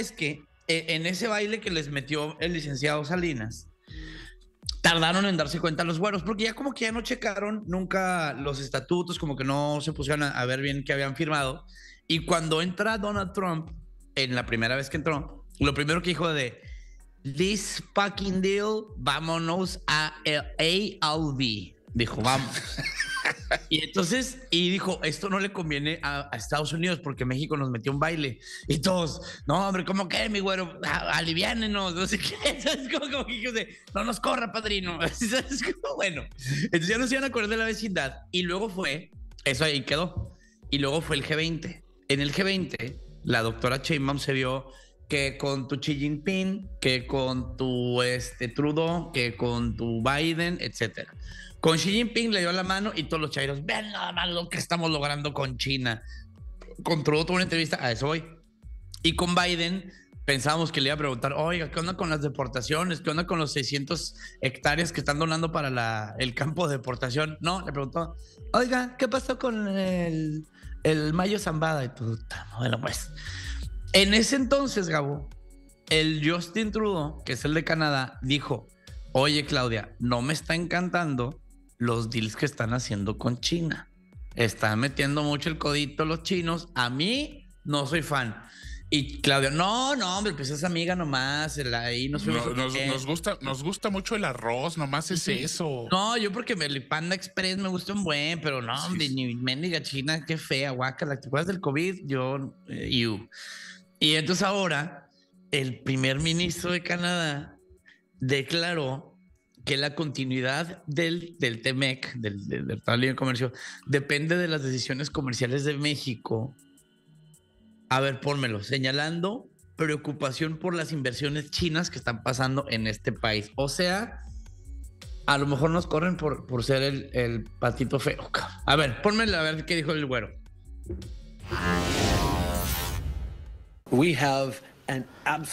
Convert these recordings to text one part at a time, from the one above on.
es que eh, en ese baile que les metió el licenciado Salinas, tardaron en darse cuenta los buenos porque ya como que ya no checaron nunca los estatutos, como que no se pusieron a, ver bien que habían firmado. Y cuando entra Donald Trump, en la primera vez que entró, lo primero que dijo de, this fucking deal, vámonos a audi Dijo, vamos. Y entonces, y dijo, esto no le conviene a, Estados Unidos porque México nos metió un baile. Y todos, no, hombre, ¿cómo que, mi güero? Ah, aliviánenos, no sé qué. ¿Sabes? cómo? que, no nos corra, padrino. bueno, entonces ya no se iban a acordar de la vecindad. Y luego fue, eso ahí quedó. Y luego fue el G20. En el G20, la doctora Sheinbaum se vio que con tu Xi Jinping, que con tu este, Trudeau, que con tu Biden, etcétera. Con Xi Jinping le dio la mano y todos los chairos, ven nada más lo que estamos logrando con China. Con Trudeau tuvo una entrevista, a eso voy... Y con Biden pensábamos que le iba a preguntar, oiga, ¿qué onda con las deportaciones? ¿Qué onda con los 600 hectáreas que están donando para el campo de deportación? No, le preguntó, oiga, ¿qué pasó con el, el Mayo Zambada? Y puta, bueno, pues en ese entonces, Gabo, el Justin Trudeau, que es el de Canadá, dijo, oye Claudia, no me está encantando los deals que están haciendo con China. Están metiendo mucho el codito los chinos. A mí no soy fan. Y Claudia, no, no, hombre, pues es amiga nomás, nos, gusta, nos gusta mucho el arroz, nomás es eso. No, yo porque el Panda Express me gusta un buen, pero no, ni mendiga china, qué fea, guaca, ¿Te acuerdas del COVID, yo, eh, y entonces ahora el primer ministro de Canadá declaró que la continuidad del, del TEMEC, del, del, de Comercio, depende de las decisiones comerciales de México. A ver, pónmelo, señalando preocupación por las inversiones chinas que están pasando en este país. O sea, a lo mejor nos corren por, por ser el, el patito feo. A ver, pónmelo a ver qué dijo el güero.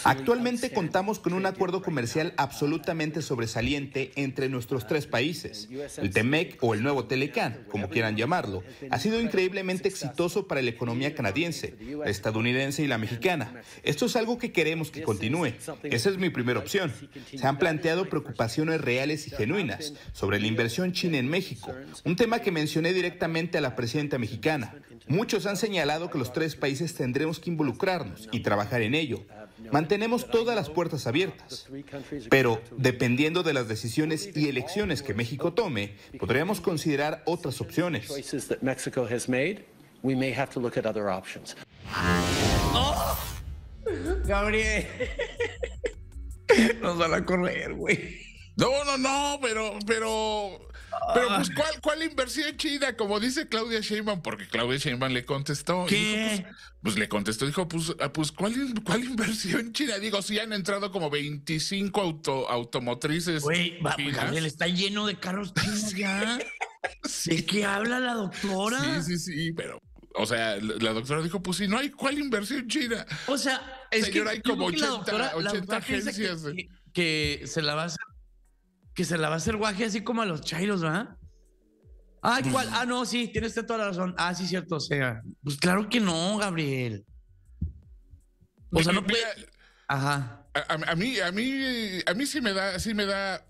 Actualmente contamos con un acuerdo comercial absolutamente sobresaliente entre nuestros tres uh, países. El TEMEC o el nuevo Telecan, como quieran llamarlo, ha sido increíblemente exitoso para la economía canadiense, la estadounidense y la mexicana. Esto es algo que queremos que continúe. Esa es mi primera opción. Se han planteado preocupaciones reales y genuinas sobre la inversión china en México, un tema que mencioné directamente a la presidenta mexicana. Muchos han señalado que los tres países tendremos que involucrarnos y trabajar en ello. Mantenemos todas las puertas abiertas. Pero, dependiendo de las decisiones y elecciones que México tome, podríamos considerar otras opciones. ¡Oh! Gabriel, nos van a correr, güey. No, no, no, pero, pero pero pues, ah. ¿cuál, ¿cuál inversión china? Como dice Claudia Sheinbaum, porque Claudia Sheinbaum le contestó. ¿Qué? Pues, pues, le contestó, dijo, pues, ah, pues ¿cuál, ¿cuál inversión china? Digo, si han entrado como 25 auto, automotrices. Güey, pues, Gabriel, está lleno de carros chinos ya. ¿De qué habla la doctora? Sí, sí, sí, pero o sea, la doctora dijo, pues si no hay, ¿cuál inversión china? O sea, es que, hay como 80, agencias. Que, se la va a que se la va a hacer guaje así como a los chairos, ¿verdad? Ah, ¿cuál? Ah, no, sí, tiene usted toda la razón. Ah, sí, cierto, o sea. Pues claro que no, Gabriel. O sea, no puede. Ajá. A, mí, a mí, a mí sí me da, sí me da.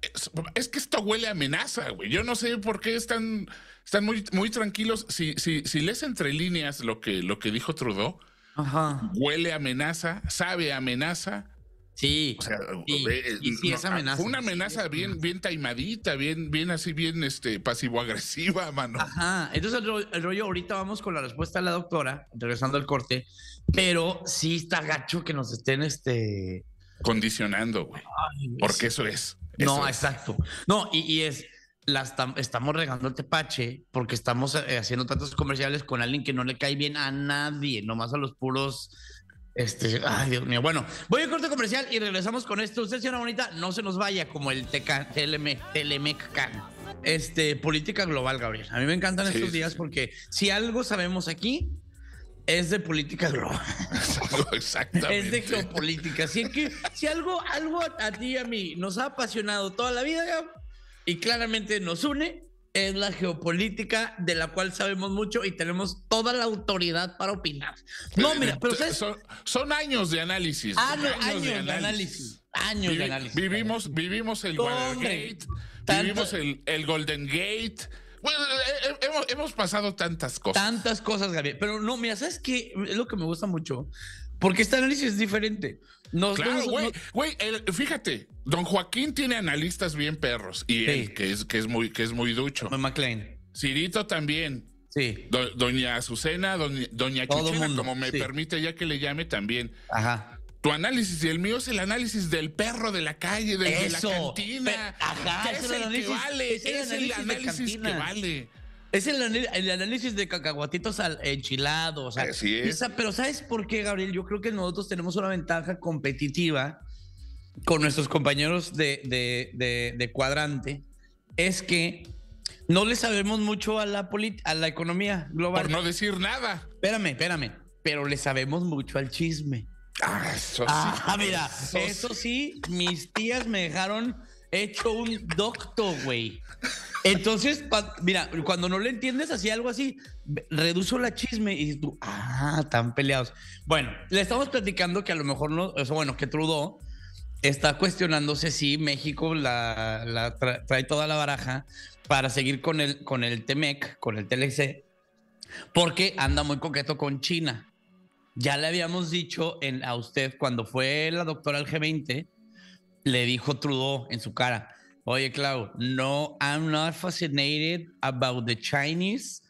Es, que esto huele a amenaza, güey. Yo no sé por qué están, están muy, muy tranquilos. Si, si, si lees entre líneas lo que, lo que dijo Trudeau, Ajá. huele a amenaza, sabe a amenaza, Sí. O sea, eh, eh, Fue una amenaza bien, bien taimadita, bien, bien así, bien este, pasivo-agresiva, mano. Ajá. Entonces, el, rollo, ahorita vamos con la respuesta de la doctora, regresando al corte, pero sí está gacho que nos estén este. Condicionando, güey. Porque eso es. no, exacto. No, y, es. La estamos regando el tepache porque estamos eh, haciendo tantos comerciales con alguien que no le cae bien a nadie, nomás a los puros este, ay, Dios mío. Bueno, voy a corte comercial y regresamos con esto. Usted, señora bonita, no se nos vaya como el TKM Este, política global, Gabriel. A mí me encantan estos días porque si algo sabemos aquí, es de política global. Exactamente. Es de geopolítica. Así que si algo, algo a ti y a mí nos ha apasionado toda la vida, y claramente nos une, es la geopolítica de la cual sabemos mucho y tenemos toda la autoridad para opinar. Eh, no, mira, eh, pero son, años de análisis. Ah, años, de análisis. Años de análisis. Vivimos, vivimos el Watergate, vivimos el, Golden Gate. Eh, hemos, hemos, pasado tantas cosas. Tantas cosas, Gabriel. Pero no, mira, ¿sabes qué? Es lo que me gusta mucho. Porque este análisis es diferente. No, güey. fíjate, don Joaquín tiene analistas bien perros. Y él, que es, que es muy, que es muy ducho. McLean. Cirito también. Sí. doña Azucena, doña, como me permite ya que le llame también. Ajá. Tu análisis y el mío es el análisis del perro de la calle, de la cantina. ajá, es, el, vale. Es, el, análisis que vale. Es el, análisis de cacahuatitos al, enchilados. es. pero ¿sabes por qué, Gabriel? Yo creo que nosotros tenemos una ventaja competitiva con nuestros compañeros de, cuadrante. Es que no le sabemos mucho a la, a la economía global. Por no decir nada. Espérame, espérame. Pero le sabemos mucho al chisme. Ah, eso sí. Ah, mira, eso sí, mis tías me dejaron hecho un docto, güey. Entonces, mira, cuando no le entiendes así algo así, reduzo la chisme y dices tú, ah, tan peleados. Bueno, le estamos platicando que a lo mejor no, eso bueno, que Trudeau está cuestionándose si México la, trae toda la baraja para seguir con el, con el TEMEC, con el TLC, porque anda muy coqueto con China. Ya le habíamos dicho en, a usted cuando fue la doctora al G20, le dijo Trudeau en su cara, oye Clau, no, I'm not fascinated about the Chinese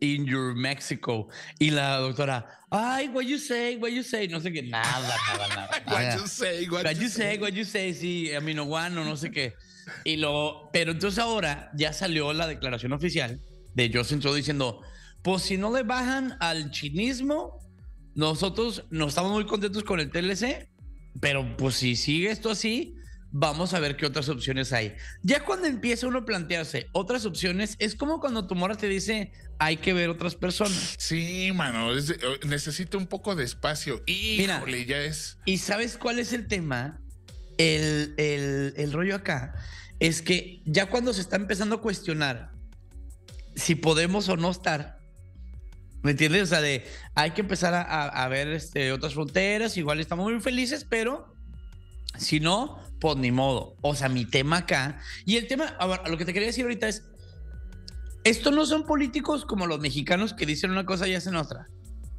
in your Mexico. Y la doctora, ay, what you say, what you say, no sé qué, nada, nada, nada. what you say, what, you, say, what you say, sí, no sé qué. Y luego, pero entonces ahora ya salió la declaración oficial de Justin Trudeau diciendo, pues si no le bajan al chinismo, nosotros no estamos muy contentos con el TLC, pero pues si sigue esto así, vamos a ver qué otras opciones hay. Ya cuando empieza uno a plantearse otras opciones, es como cuando tu mora te dice, hay que ver otras personas. Sí, mano, eh, necesito un poco de espacio. y ya es. ¿Y sabes cuál es el tema? El, rollo acá es que ya cuando se está empezando a cuestionar si podemos o no estar, ¿Me entiendes? O sea, hay que empezar a, ver este, otras fronteras. Igual estamos muy felices, pero si no, pues ni modo. O sea, mi tema acá. Y el tema, a lo que te quería decir ahorita es, estos no son políticos como los mexicanos que dicen una cosa y hacen otra.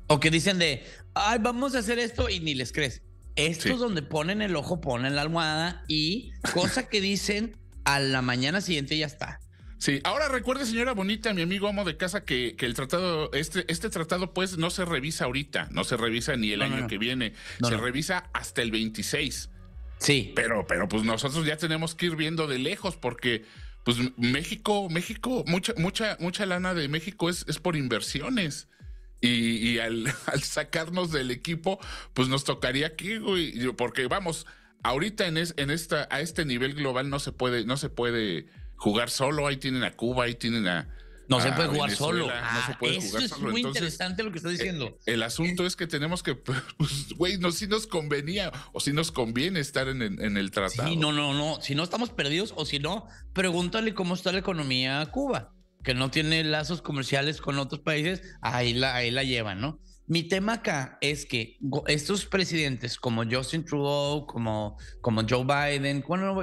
O que dicen de, ay, vamos a hacer esto y ni les crees. Esto es donde ponen el ojo, ponen la almohada y cosa que dicen a la mañana siguiente ya está. Sí, ahora recuerde, señora bonita, mi amigo amo de casa, que, el tratado, este, este tratado, pues no se revisa ahorita, no se revisa ni el año que viene, se revisa hasta el 26. Sí. Pero, pero pues nosotros ya tenemos que ir viendo de lejos porque pues México, México, mucha, mucha, mucha lana de México es, por inversiones. Y, al, sacarnos del equipo, pues nos tocaría aquí, güey, porque vamos, ahorita en, en esta, a este nivel global no se puede, no se puede jugar solo. Ahí tienen a Cuba, ahí tienen a, Ah, no se puede ah, jugar solo. eso es muy interesante lo que está eh, diciendo. El, asunto es que tenemos que, pues, güey, no si nos convenía o si nos conviene estar en, el tratado. Sí, no, no, no. Si no estamos perdidos o si no, pregúntale cómo está la economía Cuba, que no tiene lazos comerciales con otros países, ahí la, ahí la llevan, ¿no? Mi tema acá es que estos presidentes como Justin Trudeau, como, como Joe Biden, bueno,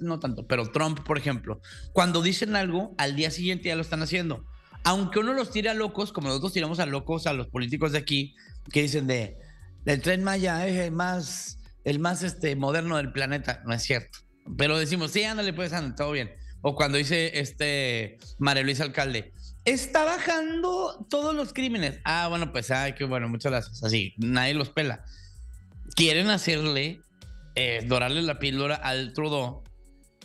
no tanto, pero Trump, por ejemplo, cuando dicen algo, al día siguiente ya lo están haciendo. Aunque uno los tira a locos, como nosotros tiramos a locos a los políticos de aquí, que dicen de, el tren Maya es el más, el más este, moderno del planeta, no es cierto. Pero decimos, sí, ándale, pues, ándale, todo bien. O cuando dice este María Luisa Alcalde, Está bajando todos los crímenes. Ah, bueno, pues, ay, qué bueno, muchas gracias. Así, nadie los pela. Quieren hacerle, eh, dorarle la píldora al Trudeau.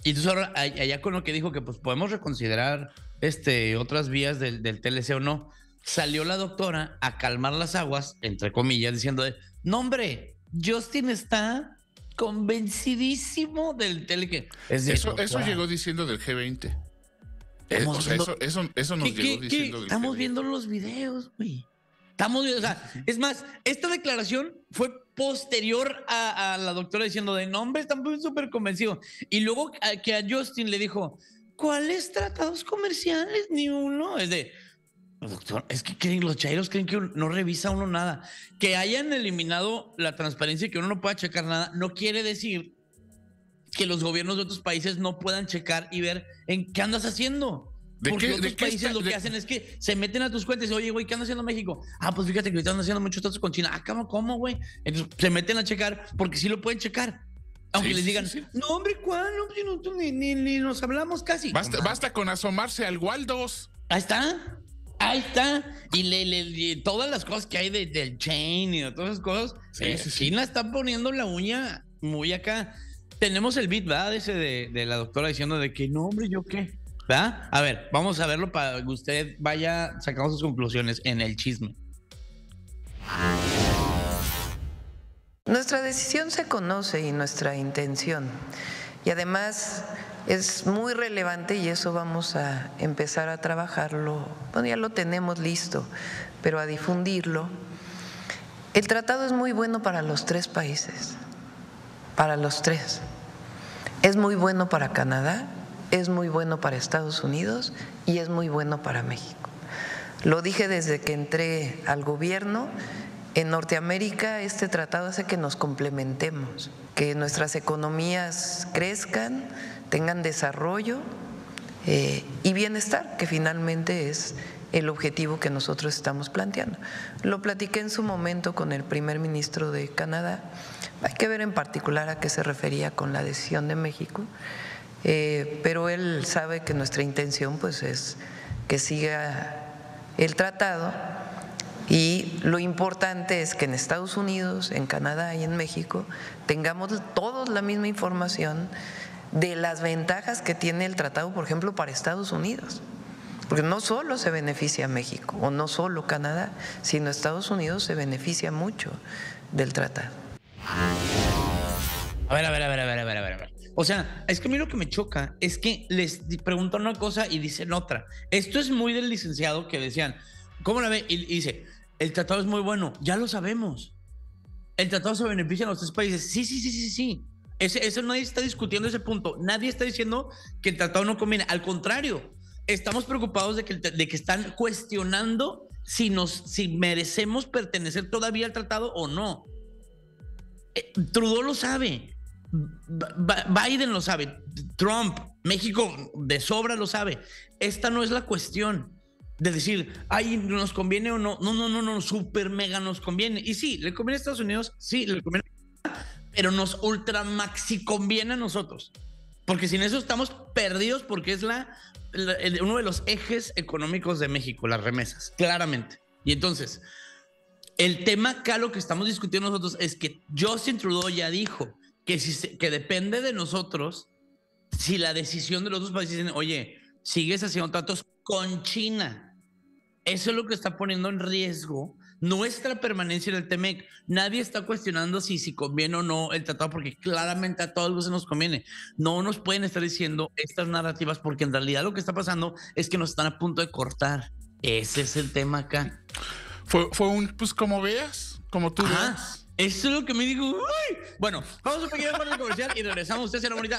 Y entonces, ahora, allá con lo que dijo que pues podemos reconsiderar este, otras vías del, TLC o no, salió la doctora a calmar las aguas, entre comillas, diciendo, no hombre, Justin está convencidísimo del TLC. eso, eso llegó diciendo del G20 eso, nos llegó Estamos viendo los videos, güey. Estamos viendo, o sea, es más, esta declaración fue posterior a, la doctora diciendo de nombre, estamos súper convencidos. Y luego que a Justin le dijo, ¿cuáles tratados comerciales? Ni uno. Es de, pues, Doctor, es que los chairos creen que no revisa uno nada. Que hayan eliminado la transparencia y que uno no pueda checar nada, no quiere decir que los gobiernos de otros países no puedan checar y ver en qué andas haciendo. Porque qué, otros países lo que hacen es que se meten a tus cuentas y dicen, oye, güey, ¿qué anda haciendo México? Ah, pues fíjate que están haciendo muchos tratos con China. Ah, ¿cómo, güey? Entonces se meten a checar porque sí lo pueden checar. Aunque les digan, no, hombre, ¿cuál? No, pues, ni, nos hablamos casi. Basta, con asomarse al Waldos. Ahí está. Ahí está. Y le, todas las cosas que hay de, del chain y de todas esas cosas. Eh, China está poniendo la uña muy acá. Tenemos el beat, ¿verdad? Ese de, la doctora diciendo de que no, hombre, ¿yo qué? ¿Verdad? A ver, vamos a verlo para que usted vaya sacando sus conclusiones en el chisme. Nuestra decisión se conoce y nuestra intención. Y además es muy relevante y eso vamos a empezar a trabajarlo. Bueno, ya lo tenemos listo, pero a difundirlo. El tratado es muy bueno para los tres países, para los tres. Es muy bueno para Canadá, es muy bueno para Estados Unidos y es muy bueno para México. Lo dije desde que entré al gobierno. En Norteamérica este tratado hace que nos complementemos, que nuestras economías crezcan, tengan desarrollo eh, y bienestar, que finalmente es el objetivo que nosotros estamos planteando. Lo platiqué en su momento con el primer ministro de Canadá. Hay que ver en particular a qué se refería con la decisión de México, eh, pero él sabe que nuestra intención pues, es que siga el tratado y lo importante es que en Estados Unidos, en Canadá y en México tengamos todos la misma información de las ventajas que tiene el tratado, por ejemplo, para Estados Unidos porque no solo se beneficia México o no solo Canadá, sino Estados Unidos se beneficia mucho del tratado. A ver, a ver, a ver, a ver, a ver, a ver. O sea, es que a mí lo que me choca es que les preguntan una cosa y dicen otra. Esto es muy del licenciado que decían, ¿cómo la ve? Y, dice, el tratado es muy bueno, ya lo sabemos. El tratado se beneficia a los tres países. Sí, sí, sí, sí, sí. eso nadie está discutiendo ese punto. Nadie está diciendo que el tratado no conviene. Al contrario, estamos preocupados de que, de que están cuestionando si, nos, si merecemos pertenecer todavía al tratado o no. Eh, Trudeau lo sabe, Biden lo sabe, Trump, México de sobra lo sabe. Esta no es la cuestión de decir, ay, nos conviene o no. No, no, no, no, super mega nos conviene. Y sí, le conviene a Estados Unidos, sí, le conviene, pero nos ultra maxi conviene a nosotros. Porque sin eso estamos perdidos porque es la, uno de los ejes económicos de México, las remesas, claramente. Y entonces, el tema acá lo que estamos discutiendo nosotros es que Justin Trudeau ya dijo que, si que depende de nosotros si la decisión de los dos países dicen, oye, sigues haciendo tratos con China. Eso es lo que está poniendo en riesgo nuestra permanencia en el TEMEC. Nadie está cuestionando si, si conviene o no el tratado, porque claramente a todos se nos conviene. No nos pueden estar diciendo estas narrativas, porque en realidad lo que está pasando es que nos están a punto de cortar. Ese es el tema acá. Fue, un, pues como veas, como tú Eso es lo que me digo. Bueno, vamos a pequeño el comercial y regresamos. Ustedes será la bonita